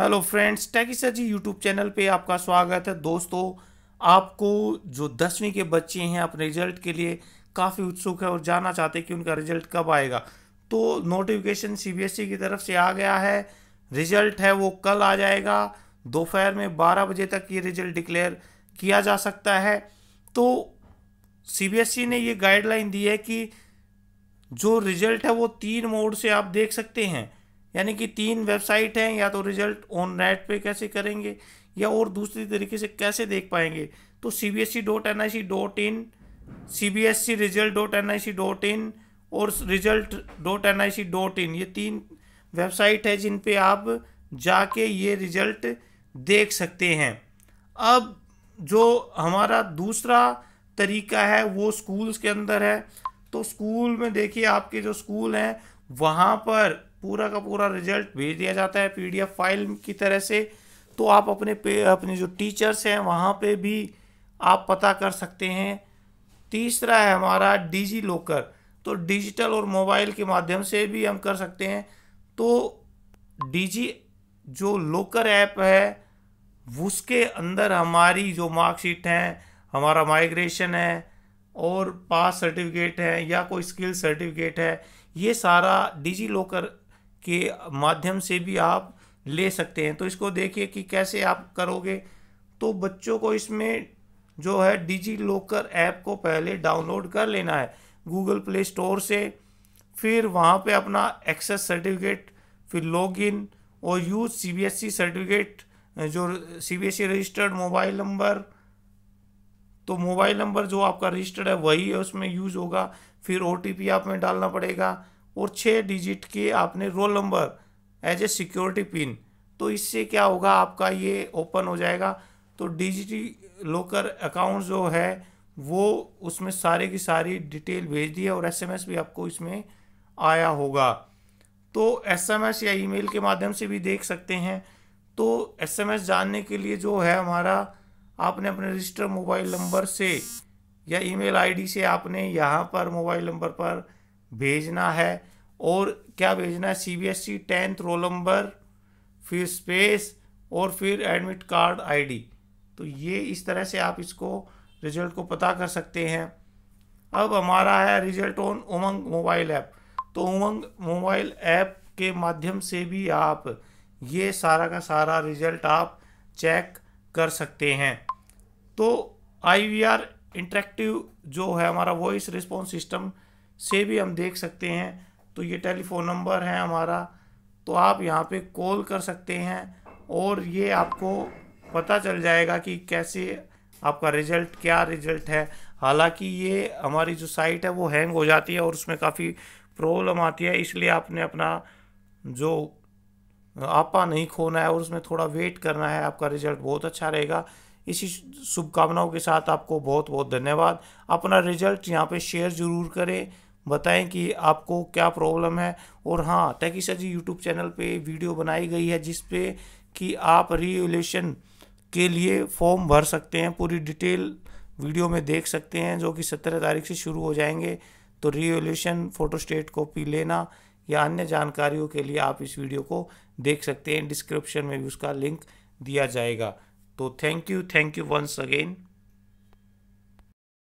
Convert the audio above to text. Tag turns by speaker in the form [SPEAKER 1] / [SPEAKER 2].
[SPEAKER 1] hello friends sir ji YouTube channel पे आपका स्वागत है दोस्तों आपको जो दसवीं के बच्चे हैं अपने रिजल्ट के लिए काफ़ी उत्सुक है और जानना चाहते हैं कि उनका रिजल्ट कब आएगा तो नोटिफिकेशन सीबीएसई e की तरफ से आ गया है रिजल्ट है वो कल आ जाएगा दोपहर में बारह बजे तक ये रिजल्ट डिक्लेयर किया जा सकता है तो सी e ने ये गाइडलाइन दी है कि जो रिजल्ट है वो तीन मोड से आप देख सकते हैं यानी कि तीन वेबसाइट हैं या तो रिजल्ट ऑन नेट पे कैसे करेंगे या और दूसरी तरीके से कैसे देख पाएंगे तो C B S C dot N I C dot in C B S C result dot N I C dot in और result dot N I C dot in ये तीन वेबसाइट है जिन पे आप जाके ये रिजल्ट देख सकते हैं अब जो हमारा दूसरा तरीका है वो स्कूल्स के अंदर है तो स्कूल में देखिए आपके जो स्कूल हैं वहाँ पर पूरा का पूरा रिजल्ट भेज दिया जाता है पीडीएफ फाइल की तरह से तो आप अपने पे अपने जो टीचर्स हैं वहाँ पे भी आप पता कर सकते हैं तीसरा है हमारा डिजी लॉकर तो डिजिटल और मोबाइल के माध्यम से भी हम कर सकते हैं तो डिजी जो लॉकर ऐप है उसके अंदर हमारी जो मार्कशीट हैं हमारा माइग्रेशन है और पास सर्टिफिकेट है या कोई स्किल सर्टिफिकेट है ये सारा डिजी लॉकर के माध्यम से भी आप ले सकते हैं तो इसको देखिए कि कैसे आप करोगे तो बच्चों को इसमें जो है डिजी लॉकर ऐप को पहले डाउनलोड कर लेना है गूगल प्ले स्टोर से फिर वहाँ पे अपना एक्सेस सर्टिफिकेट फिर लॉगिन और यूज सीबीएसई e सर्टिफिकेट जो CBSE e registered mobile number तो मोबाइल नंबर जो आपका रजिस्टर्ड है वही है उसमें यूज़ होगा फिर ओ आप में डालना पड़ेगा और छः डिजिट के आपने roll number as a security pin तो इससे क्या होगा आपका ये ओपन हो जाएगा तो डिजिटी लोकर अकाउंट जो है वो उसमें सारे की सारी डिटेल भेज दी है और एसएमएस भी आपको इसमें आया होगा तो एसएमएस या ईमेल के माध्यम से भी देख सकते हैं तो एसएमएस जानने के लिए जो है हमारा आपने अपने रजिस्टर मोबाइल नंबर से या ईमेल आईडी से आपने यहाँ पर मोबाइल नंबर पर भेजना है और क्या भेजना है C B S E tenth roll number फिर स्पेस और फिर एडमिट कार्ड आईडी तो ये इस तरह से आप इसको रिजल्ट को पता कर सकते हैं अब हमारा है result on Umang mobile app तो उमंग मोबाइल ऐप के माध्यम से भी आप ये सारा का सारा रिजल्ट आप चेक कर सकते हैं तो आई वी आर इंटरेक्टिव जो है हमारा वॉइस रिस्पॉन्स सिस्टम से भी हम देख सकते हैं तो ये टेलीफ़ोन नंबर है हमारा तो आप यहाँ पे कॉल कर सकते हैं और ये आपको पता चल जाएगा कि कैसे आपका रिज़ल्ट क्या रिज़ल्ट है हालांकि ये हमारी जो साइट है वो हैंग हो जाती है और उसमें काफ़ी प्रॉब्लम आती है इसलिए आपने अपना जो आपा नहीं खोना है और उसमें थोड़ा वेट करना है आपका रिज़ल्ट बहुत अच्छा रहेगा इसी शुभकामनाओं के साथ आपको बहुत बहुत धन्यवाद अपना रिज़ल्ट यहाँ पे शेयर ज़रूर करें बताएं कि आपको क्या प्रॉब्लम है और हाँ टैकिशा जी यूट्यूब चैनल पे वीडियो बनाई गई है जिस पे कि आप रीवल्यूशन के लिए फॉर्म भर सकते हैं पूरी डिटेल वीडियो में देख सकते हैं जो कि सत्रह तारीख से शुरू हो जाएंगे तो रीवल्यूशन फोटोस्टेट कॉपी लेना या अन्य जानकारियों के लिए आप इस वीडियो को देख सकते हैं डिस्क्रिप्शन में भी उसका लिंक दिया जाएगा तो thank you thank you once again